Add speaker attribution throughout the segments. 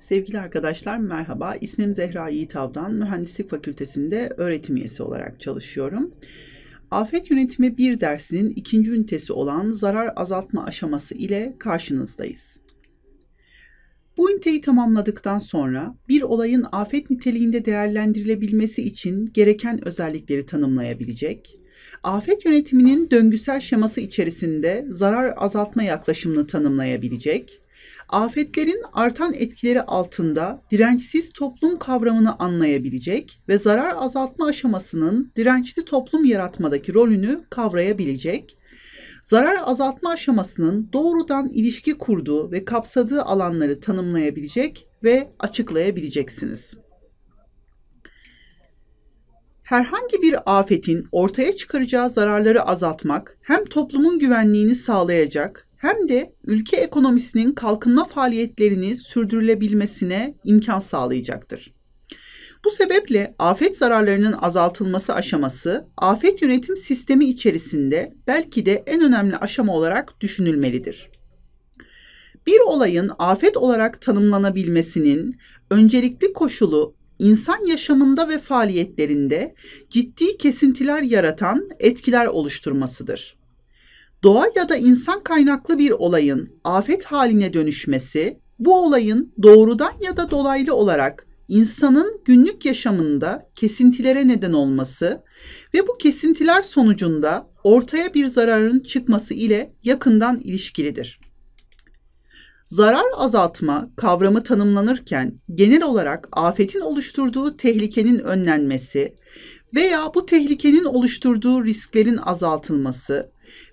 Speaker 1: Sevgili arkadaşlar merhaba. İsmim Zehra Yiğitav'dan Mühendislik Fakültesinde öğretim üyesi olarak çalışıyorum. Afet Yönetimi 1 dersinin ikinci ünitesi olan zarar azaltma aşaması ile karşınızdayız. Bu üniteyi tamamladıktan sonra bir olayın afet niteliğinde değerlendirilebilmesi için gereken özellikleri tanımlayabilecek, afet yönetiminin döngüsel şeması içerisinde zarar azaltma yaklaşımını tanımlayabilecek, afetlerin artan etkileri altında dirençsiz toplum kavramını anlayabilecek ve zarar azaltma aşamasının dirençli toplum yaratmadaki rolünü kavrayabilecek, zarar azaltma aşamasının doğrudan ilişki kurduğu ve kapsadığı alanları tanımlayabilecek ve açıklayabileceksiniz. Herhangi bir afetin ortaya çıkaracağı zararları azaltmak hem toplumun güvenliğini sağlayacak hem de ülke ekonomisinin kalkınma faaliyetlerini sürdürülebilmesine imkan sağlayacaktır. Bu sebeple afet zararlarının azaltılması aşaması afet yönetim sistemi içerisinde belki de en önemli aşama olarak düşünülmelidir. Bir olayın afet olarak tanımlanabilmesinin öncelikli koşulu insan yaşamında ve faaliyetlerinde ciddi kesintiler yaratan etkiler oluşturmasıdır doğa ya da insan kaynaklı bir olayın afet haline dönüşmesi, bu olayın doğrudan ya da dolaylı olarak insanın günlük yaşamında kesintilere neden olması ve bu kesintiler sonucunda ortaya bir zararın çıkması ile yakından ilişkilidir. Zarar azaltma kavramı tanımlanırken genel olarak afetin oluşturduğu tehlikenin önlenmesi veya bu tehlikenin oluşturduğu risklerin azaltılması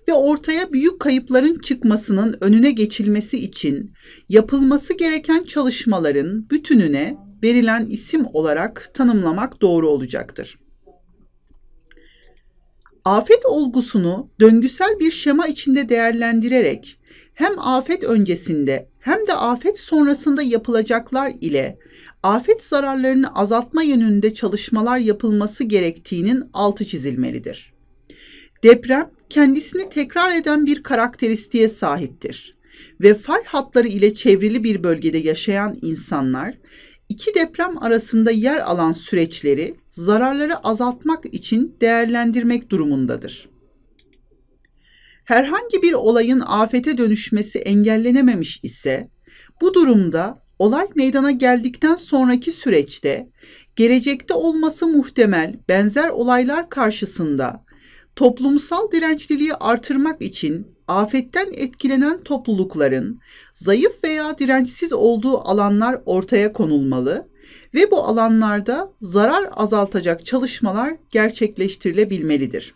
Speaker 1: ve ortaya büyük kayıpların çıkmasının önüne geçilmesi için yapılması gereken çalışmaların bütününe verilen isim olarak tanımlamak doğru olacaktır. Afet olgusunu döngüsel bir şema içinde değerlendirerek hem afet öncesinde hem de afet sonrasında yapılacaklar ile afet zararlarını azaltma yönünde çalışmalar yapılması gerektiğinin altı çizilmelidir. Deprem kendisini tekrar eden bir karakteristiğe sahiptir. Ve fay hatları ile çevrili bir bölgede yaşayan insanlar iki deprem arasında yer alan süreçleri zararları azaltmak için değerlendirmek durumundadır. Herhangi bir olayın afete dönüşmesi engellenememiş ise bu durumda olay meydana geldikten sonraki süreçte gelecekte olması muhtemel benzer olaylar karşısında toplumsal dirençliliği artırmak için afetten etkilenen toplulukların zayıf veya dirençsiz olduğu alanlar ortaya konulmalı ve bu alanlarda zarar azaltacak çalışmalar gerçekleştirilebilmelidir.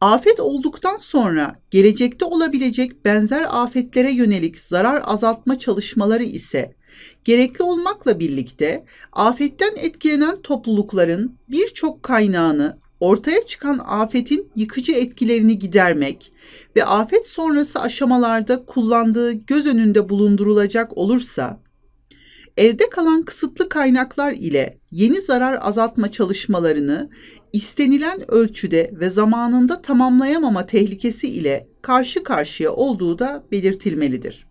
Speaker 1: Afet olduktan sonra gelecekte olabilecek benzer afetlere yönelik zarar azaltma çalışmaları ise gerekli olmakla birlikte afetten etkilenen toplulukların birçok kaynağını ortaya çıkan afetin yıkıcı etkilerini gidermek ve afet sonrası aşamalarda kullandığı göz önünde bulundurulacak olursa, elde kalan kısıtlı kaynaklar ile yeni zarar azaltma çalışmalarını istenilen ölçüde ve zamanında tamamlayamama tehlikesi ile karşı karşıya olduğu da belirtilmelidir.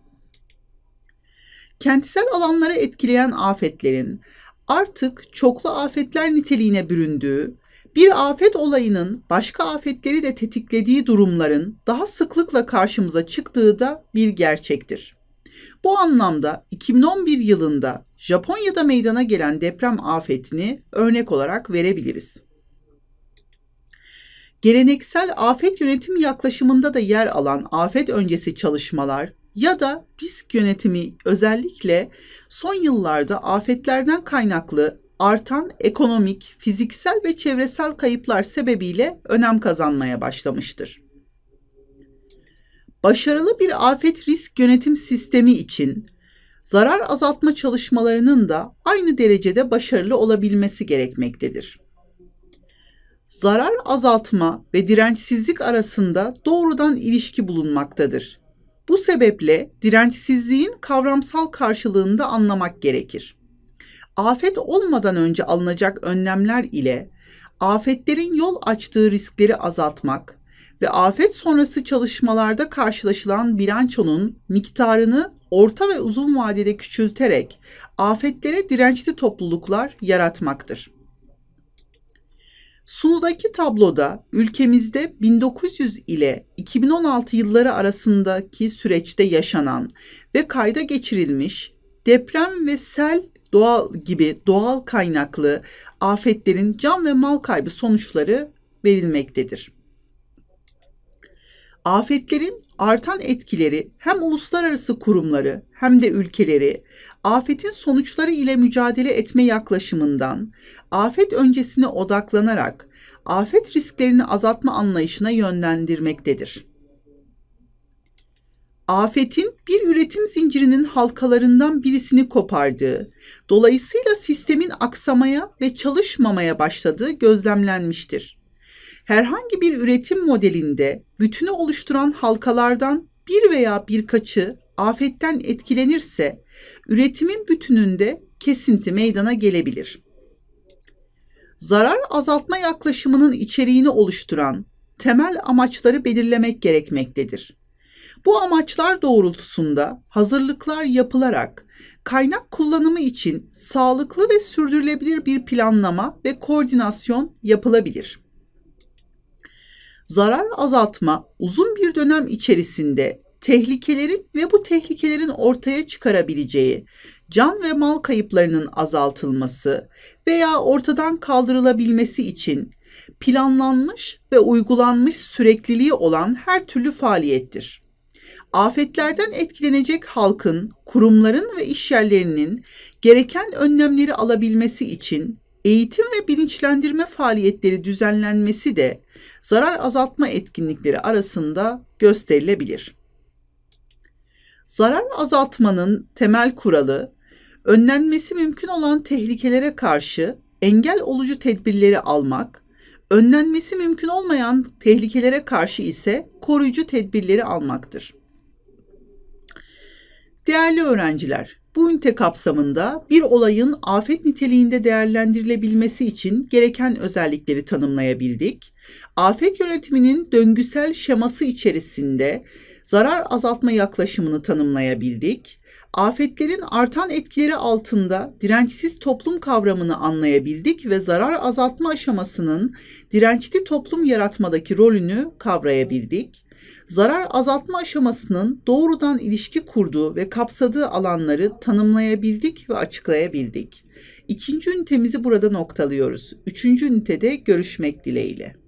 Speaker 1: Kentsel alanlara etkileyen afetlerin artık çoklu afetler niteliğine büründüğü bir afet olayının başka afetleri de tetiklediği durumların daha sıklıkla karşımıza çıktığı da bir gerçektir. Bu anlamda 2011 yılında Japonya'da meydana gelen deprem afetini örnek olarak verebiliriz. Geleneksel afet yönetim yaklaşımında da yer alan afet öncesi çalışmalar ya da risk yönetimi özellikle son yıllarda afetlerden kaynaklı artan ekonomik, fiziksel ve çevresel kayıplar sebebiyle önem kazanmaya başlamıştır. Başarılı bir afet risk yönetim sistemi için zarar azaltma çalışmalarının da aynı derecede başarılı olabilmesi gerekmektedir. Zarar azaltma ve dirençsizlik arasında doğrudan ilişki bulunmaktadır. Bu sebeple dirençsizliğin kavramsal karşılığını da anlamak gerekir afet olmadan önce alınacak önlemler ile afetlerin yol açtığı riskleri azaltmak ve afet sonrası çalışmalarda karşılaşılan bilançonun miktarını orta ve uzun vadede küçülterek afetlere dirençli topluluklar yaratmaktır. Sunudaki tabloda ülkemizde 1900 ile 2016 yılları arasındaki süreçte yaşanan ve kayda geçirilmiş deprem ve sel doğal gibi doğal kaynaklı afetlerin can ve mal kaybı sonuçları verilmektedir. Afetlerin artan etkileri hem uluslararası kurumları hem de ülkeleri afetin sonuçları ile mücadele etme yaklaşımından afet öncesine odaklanarak afet risklerini azaltma anlayışına yönlendirmektedir afetin bir üretim zincirinin halkalarından birisini kopardığı, dolayısıyla sistemin aksamaya ve çalışmamaya başladığı gözlemlenmiştir. Herhangi bir üretim modelinde bütünü oluşturan halkalardan bir veya birkaçı afetten etkilenirse üretimin bütününde kesinti meydana gelebilir. Zarar azaltma yaklaşımının içeriğini oluşturan temel amaçları belirlemek gerekmektedir. Bu amaçlar doğrultusunda hazırlıklar yapılarak kaynak kullanımı için sağlıklı ve sürdürülebilir bir planlama ve koordinasyon yapılabilir. Zarar azaltma uzun bir dönem içerisinde tehlikelerin ve bu tehlikelerin ortaya çıkarabileceği can ve mal kayıplarının azaltılması veya ortadan kaldırılabilmesi için planlanmış ve uygulanmış sürekliliği olan her türlü faaliyettir afetlerden etkilenecek halkın, kurumların ve işyerlerinin gereken önlemleri alabilmesi için eğitim ve bilinçlendirme faaliyetleri düzenlenmesi de zarar azaltma etkinlikleri arasında gösterilebilir. Zarar azaltmanın temel kuralı önlenmesi mümkün olan tehlikelere karşı engel olucu tedbirleri almak, önlenmesi mümkün olmayan tehlikelere karşı ise koruyucu tedbirleri almaktır. Değerli öğrenciler, bu ünite kapsamında bir olayın afet niteliğinde değerlendirilebilmesi için gereken özellikleri tanımlayabildik. Afet yönetiminin döngüsel şeması içerisinde zarar azaltma yaklaşımını tanımlayabildik. Afetlerin artan etkileri altında dirençsiz toplum kavramını anlayabildik ve zarar azaltma aşamasının dirençli toplum yaratmadaki rolünü kavrayabildik zarar azaltma aşamasının doğrudan ilişki kurduğu ve kapsadığı alanları tanımlayabildik ve açıklayabildik. İkinci ünitemizi burada noktalıyoruz. Üçüncü ünitede görüşmek dileğiyle.